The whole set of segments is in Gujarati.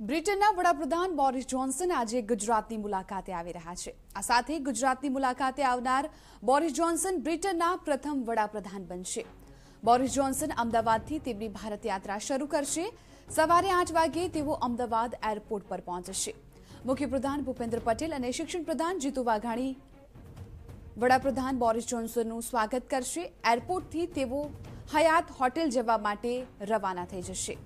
બ્રિટનના વડાપ્રધાન બોરિસ જોન્સન આજે ગુજરાતની મુલાકાતે આવી રહ્યા છે આ સાથે ગુજરાતની મુલાકાતે આવનાર બોરિસ જોન્સન બ્રિટનના પ્રથમ વડાપ્રધાન બનશે બોરિસ જોન્સન અમદાવાદથી તેમની ભારત યાત્રા શરૂ કરશે સવારે આઠ વાગે તેઓ અમદાવાદ એરપોર્ટ પર પહોંચશે મુખ્યપ્રધાન ભૂપેન્દ્ર પટેલ અને શિક્ષણ પ્રધાન જીતુ વાઘાણી વડાપ્રધાન બોરિસ જોન્સનનું સ્વાગત કરશે એરપોર્ટથી તેઓ હયાત હોટેલ જવા માટે રવાના થઈ જશે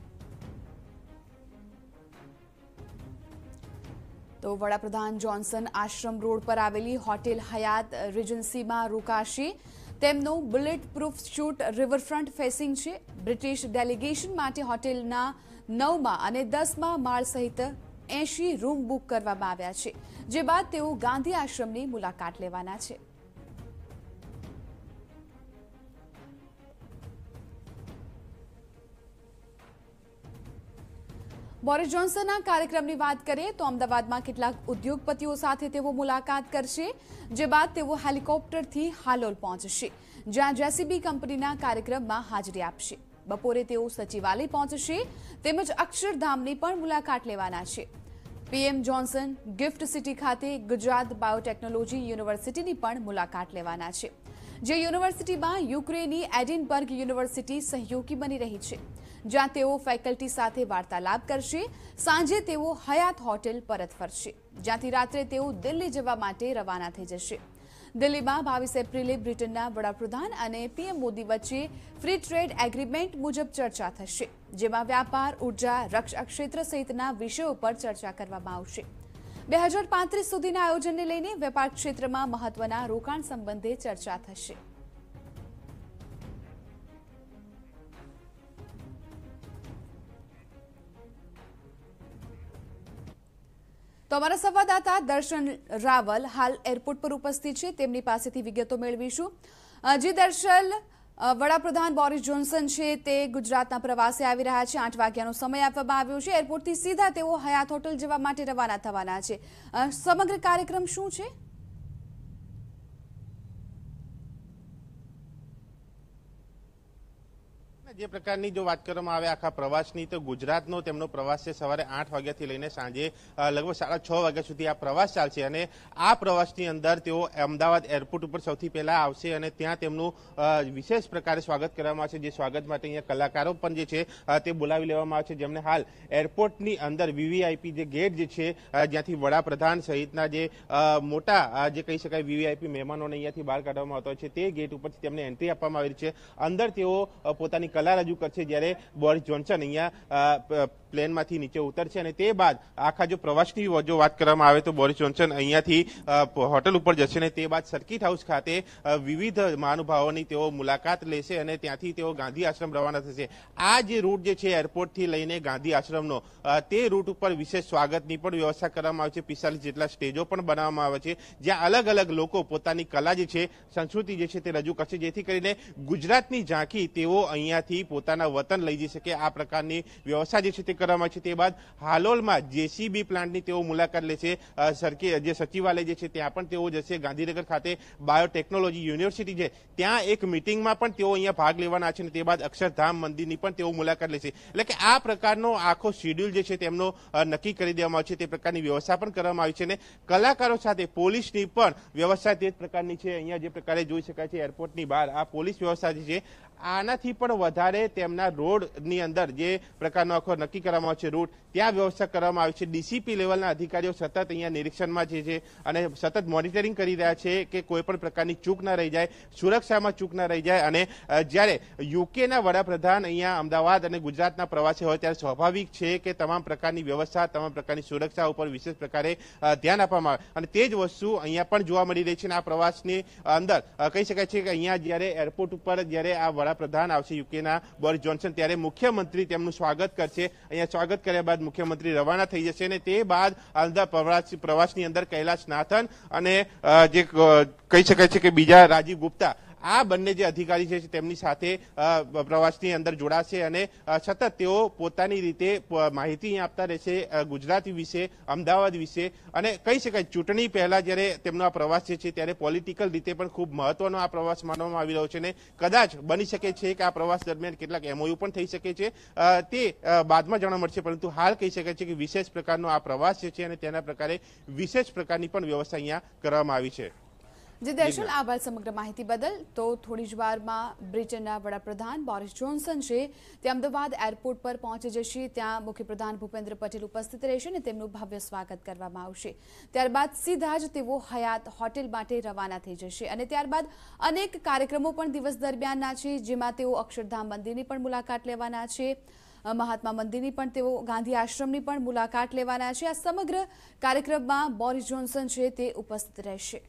તો વડાપ્રધાન જોન્સન આશ્રમ રોડ પર આવેલી હોટેલ હયાત રિજન્સીમાં રોકાશે તેમનું bullet proof suite riverfront facing છે બ્રિટિશ ડેલિગેશન માટે હોટેલના નવમાં અને દસમાં માળ સહિત એંશી રૂમ બુક કરવામાં આવ્યા છે જે બાદ તેઓ ગાંધી આશ્રમની મુલાકાત લેવાના છે બોરિસ જોન્સનના કાર્યક્રમની વાત કરીએ તો અમદાવાદમાં કેટલાક ઉદ્યોગપતિઓ સાથે તેઓ મુલાકાત કરશે જે બાદ તેઓ હેલિકોપ્ટરથી હાલોલ પહોંચશે જ્યાં જેસીબી કંપનીના કાર્યક્રમમાં હાજરી આપશે બપોરે તેઓ સચિવાલય પહોંચશે તેમજ અક્ષરધામની પણ મુલાકાત લેવાના છે પીએમ જોન્સન ગિફ્ટ સિટી ખાતે ગુજરાત બાયોટેકનોલોજી યુનિવર્સિટીની પણ મુલાકાત લેવાના છે જે યુનિવર્સિટીમાં યુક્રેનની એડિનબર્ગ યુનિવર્સિટી સહયોગી બની રહી છે જ્યાં તેઓ ફેકલ્ટી સાથે વાર્તાલાપ કરશે સાંજે તેઓ હયાત હોટેલ પરત ફરશે જ્યાંથી રાત્રે તેઓ દિલ્હી જવા માટે રવાના થઈ જશે દિલ્હીમાં બાવીસ એપ્રિલે બ્રિટનના વડાપ્રધાન અને પીએમ મોદી વચ્ચે ફ્રી ટ્રેડ એગ્રીમેન્ટ મુજબ ચર્ચા થશે જેમાં વ્યાપાર ઉર્જા રક્ષા ક્ષેત્ર સહિતના વિષયો પર ચર્ચા કરવામાં આવશે બે હજાર પાંત્રીસ સુધીના આયોજનને લઈને વેપાર ક્ષેત્રમાં મહત્વના રોકાણ સંબંધે ચર્ચા થશે તો અમારા સંવાદદાતા દર્શન રાવલ હાલ એરપોર્ટ પર ઉપસ્થિત છે તેમની પાસેથી વિગતો મેળવીશું જી દર્શન વડાપ્રધાન બોરિસ જોન્સન છે તે ગુજરાતના પ્રવાસે આવી રહ્યા છે આઠ વાગ્યાનો સમય આપવામાં આવ્યો છે એરપોર્ટથી સીધા તેઓ હયાત હોટલ જવા માટે રવાના થવાના છે સમગ્ર કાર્યક્રમ શું છે જે પ્રકારની જો વાત કરવામાં આવે આખા પ્રવાસની તો ગુજરાતનો તેમનો પ્રવાસ છે સવારે આઠ વાગ્યાથી લઈને સાંજે લગભગ સાડા છ વાગ્યા સુધી આ પ્રવાસ ચાલશે અને આ પ્રવાસની અંદર તેઓ અમદાવાદ એરપોર્ટ ઉપર સૌથી પહેલા આવશે અને ત્યાં તેમનું વિશેષ પ્રકારે સ્વાગત કરવામાં આવશે જે સ્વાગત માટે અહીંયા કલાકારો પણ જે છે તે બોલાવી લેવામાં આવશે જેમને હાલ એરપોર્ટની અંદર વીવીઆઈપી જે ગેટ જે છે જ્યાંથી વડાપ્રધાન સહિતના જે મોટા જે કહી શકાય વીવીઆઈપી મહેમાનોને અહીંયાથી બહાર કાઢવામાં આવતા હોય છે તે ગેટ ઉપરથી તેમને એન્ટ્રી આપવામાં આવી છે અંદર તેઓ પોતાની કલા કલા રજૂ કરશે જ્યારે બોરિસ જોન્સન અહીંયા પ્લેનમાંથી નીચે ઉતરશે અને તે બાદ આખા જો પ્રવાસની જો વાત કરવામાં આવે તો બોરિસ જોન્સન અહીંયાથી હોટલ ઉપર જશે અને તે બાદ સર્કિટ હાઉસ ખાતે વિવિધ મહાનુભાવોની તેઓ મુલાકાત લેશે અને ત્યાંથી તેઓ ગાંધી આશ્રમ રવાના થશે આ જે રૂટ જે છે એરપોર્ટથી લઈને ગાંધી આશ્રમનો તે રૂટ ઉપર વિશેષ સ્વાગતની પણ વ્યવસ્થા કરવામાં આવે છે પિસ્તાલીસ જેટલા સ્ટેજો પણ બનાવવામાં આવે છે જ્યાં અલગ અલગ લોકો પોતાની કલા જે છે સંસ્કૃતિ જે છે તે રજૂ કરશે જેથી કરીને ગુજરાતની ઝાંખી તેઓ અહીંયાથી પોતાના વતન લઈ જઈ શકે આ પ્રકારની વ્યવસ્થા જે છે તે કારમાચિતે બાદ હાલોલ માં જેસીબી પ્લાન્ટ ની તેઓ મુલાકાત લે છે સરકે જે સચિવ આલે જે છે ત્યાં પણ તેઓ જ છે ગાંધીનગર ખાતે બાયોટેકનોલોજી યુનિવર્સિટી છે ત્યાં એક મીટિંગ માં પણ તેઓ અહીંયા ભાગ લેવાના છે ને તે બાદ અક્ષરધામ મંદિર ની પણ તેઓ મુલાકાત લે છે એટલે કે આ પ્રકારનો આખો શેડ્યુલ જે છે તેમનો નક્કી કરી દેવામાં આવે છે તે પ્રકારની વ્યવસ્થા પણ કરવામાં આવી છે ને કલાકારો સાથે પોલીસ ની પણ વ્યવસ્થિત પ્રકારની છે અહીંયા જે प्रकारे જોઈ શકાય છે એરપોર્ટ ની બહાર આ પોલીસ વ્યવસ્થા છે આના થી પણ વધારે તેમના રોડ ની અંદર જે પ્રકારનો આખો નક્કી કરવામાં આવશે રૂટ ત્યાં વ્યવસ્થા કરવામાં આવી છે ડીસીપી લેવલના અધિકારીઓ સતત અહીંયા નિરીક્ષણમાં જે છે અને સતત મોનિટરિંગ કરી રહ્યા છે કે કોઈ પણ પ્રકારની ચૂક ના રહી જાય સુરક્ષામાં ચૂક ના રહી જાય અને જ્યારે યુકેના વડાપ્રધાન અહીંયા અમદાવાદ અને ગુજરાતના પ્રવાસે હોય ત્યારે સ્વાભાવિક છે કે તમામ પ્રકારની વ્યવસ્થા તમામ પ્રકારની સુરક્ષા ઉપર વિશેષ પ્રકારે ધ્યાન આપવામાં આવે અને તે જ વસ્તુ અહીંયા પણ જોવા મળી રહી છે અને આ પ્રવાસની અંદર કહી શકાય છે કે અહીંયા જ્યારે એરપોર્ટ ઉપર જ્યારે આ વડાપ્રધાન આવશે યુકેના બોરિસ જોન્સન ત્યારે મુખ્યમંત્રી તેમનું સ્વાગત કરશે અહીંયા સ્વાગત કર્યા બાદ મુખ્યમંત્રી રવાના થઈ જશે અને તે બાદ આલદા પ્રવાસની અંદર કૈલાશ નાથન અને જે કહી શકાય છે કે બીજા રાજીવ ગુપ્તા આ બંને જે અધિકારી છે તેમની સાથે પ્રવાસની અંદર જોડાશે અને સતત તેઓ પોતાની રીતે માહિતી આપતા રહેશે ગુજરાતી વિશે અમદાવાદ વિશે અને કહી શકાય ચૂંટણી પહેલા જ્યારે તેમનો આ પ્રવાસ છે ત્યારે પોલિટિકલ રીતે પણ ખૂબ મહત્વનો આ પ્રવાસ માનવામાં આવી રહ્યો છે અને કદાચ બની શકે છે કે આ પ્રવાસ દરમિયાન કેટલાક એમઓયુ પણ થઈ શકે છે તે બાદમાં જાણવા મળશે પરંતુ હાલ કહી શકાય છે કે વિશેષ પ્રકારનો આ પ્રવાસ છે અને તેના પ્રકારે વિશેષ પ્રકારની પણ વ્યવસ્થા અહીંયા કરવામાં આવી છે જે દર્શન આભાર સમગ્ર માહિતી બદલ તો થોડી જ વારમાં બ્રિટનના વડાપ્રધાન બોરિસ જોન્સન છે તે અમદાવાદ એરપોર્ટ પર પહોંચી જશે ત્યાં મુખ્યપ્રધાન ભૂપેન્દ્ર પટેલ ઉપસ્થિત રહેશે અને તેમનું ભવ્ય સ્વાગત કરવામાં આવશે ત્યારબાદ સીધા જ તેઓ હયાત હોટેલ માટે રવાના થઈ જશે અને ત્યારબાદ અનેક કાર્યક્રમો પણ દિવસ દરમિયાનના છે જેમાં તેઓ અક્ષરધામ મંદિરની પણ મુલાકાત લેવાના છે મહાત્મા મંદિરની પણ તેઓ ગાંધી આશ્રમની પણ મુલાકાત લેવાના છે આ સમગ્ર કાર્યક્રમમાં બોરિસ જોન્સન છે તે ઉપસ્થિત રહેશે